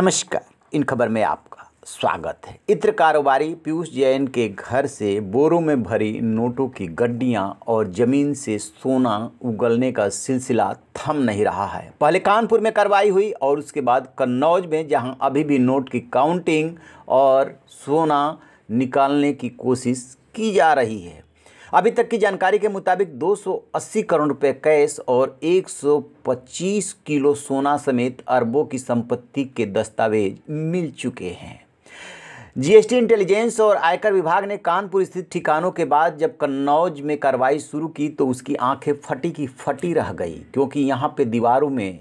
नमस्कार इन खबर में आपका स्वागत है इत्र कारोबारी पीयूष जैन के घर से बोरों में भरी नोटों की गड्डियां और जमीन से सोना उगलने का सिलसिला थम नहीं रहा है पहले कानपुर में कार्रवाई हुई और उसके बाद कन्नौज में जहां अभी भी नोट की काउंटिंग और सोना निकालने की कोशिश की जा रही है अभी तक की जानकारी के मुताबिक 280 करोड़ रुपए कैश और 125 किलो सोना समेत अरबों की संपत्ति के दस्तावेज मिल चुके हैं जीएसटी इंटेलिजेंस और आयकर विभाग ने कानपुर स्थित ठिकानों के बाद जब कन्नौज में कार्रवाई शुरू की तो उसकी आंखें फटी की फटी रह गई क्योंकि यहाँ पे दीवारों में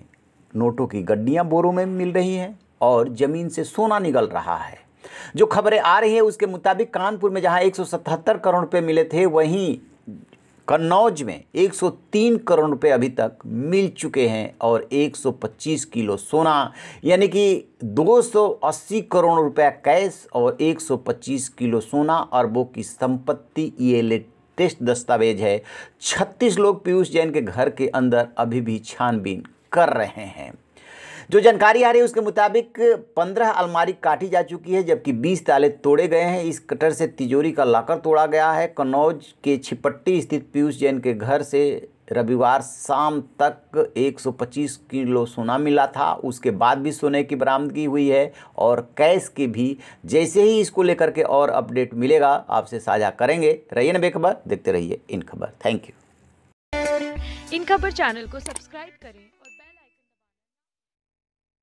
नोटों की गड्डियाँ बोरों में मिल रही हैं और ज़मीन से सोना निकल रहा है जो खबरें आ रही है उसके मुताबिक कानपुर में जहां 177 करोड़ रुपये मिले थे वहीं कन्नौज में 103 करोड़ रुपए अभी तक मिल चुके हैं और 125 किलो सोना यानी कि 280 करोड़ रुपया कैश और 125 किलो सोना अरबों की संपत्ति ये लेटेस्ट दस्तावेज है 36 लोग पीयूष जैन के घर के अंदर अभी भी छानबीन कर रहे हैं जो जानकारी आ रही है उसके मुताबिक पंद्रह अलमारी काटी जा चुकी है जबकि बीस ताले तोड़े गए हैं इस कटर से तिजोरी का लाकर तोड़ा गया है कन्नौज के छिपट्टी स्थित पीयूष जैन के घर से रविवार शाम तक 125 किलो सोना मिला था उसके बाद भी सोने की बरामदगी हुई है और कैश की भी जैसे ही इसको लेकर के और अपडेट मिलेगा आपसे साझा करेंगे रहिए ना बेखबर देखते रहिए इन खबर थैंक यू इन खबर चैनल को सब्सक्राइब करें